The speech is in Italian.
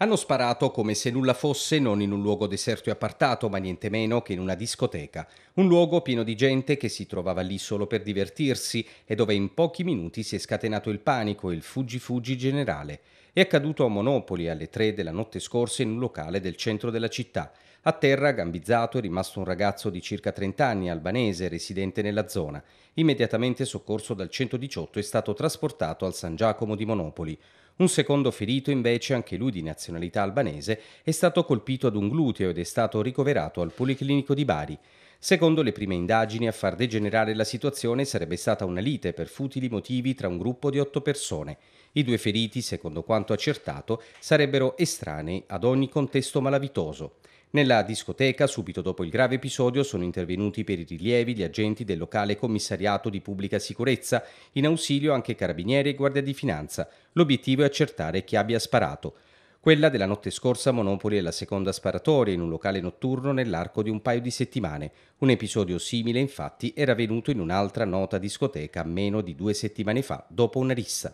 Hanno sparato come se nulla fosse non in un luogo deserto e appartato, ma niente meno che in una discoteca, un luogo pieno di gente che si trovava lì solo per divertirsi e dove in pochi minuti si è scatenato il panico e il fuggi-fuggi generale. È accaduto a Monopoli alle 3 della notte scorsa in un locale del centro della città. A terra, gambizzato, è rimasto un ragazzo di circa 30 anni, albanese, residente nella zona. Immediatamente soccorso dal 118 è stato trasportato al San Giacomo di Monopoli. Un secondo ferito, invece, anche lui di nazionalità albanese, è stato colpito ad un gluteo ed è stato ricoverato al Policlinico di Bari. Secondo le prime indagini, a far degenerare la situazione sarebbe stata una lite per futili motivi tra un gruppo di otto persone. I due feriti, secondo quanto accertato, sarebbero estranei ad ogni contesto malavitoso. Nella discoteca, subito dopo il grave episodio, sono intervenuti per i rilievi gli agenti del locale commissariato di pubblica sicurezza, in ausilio anche carabinieri e guardia di finanza. L'obiettivo è accertare chi abbia sparato. Quella della notte scorsa a Monopoli è la seconda sparatoria in un locale notturno nell'arco di un paio di settimane. Un episodio simile, infatti, era avvenuto in un'altra nota discoteca meno di due settimane fa, dopo una rissa.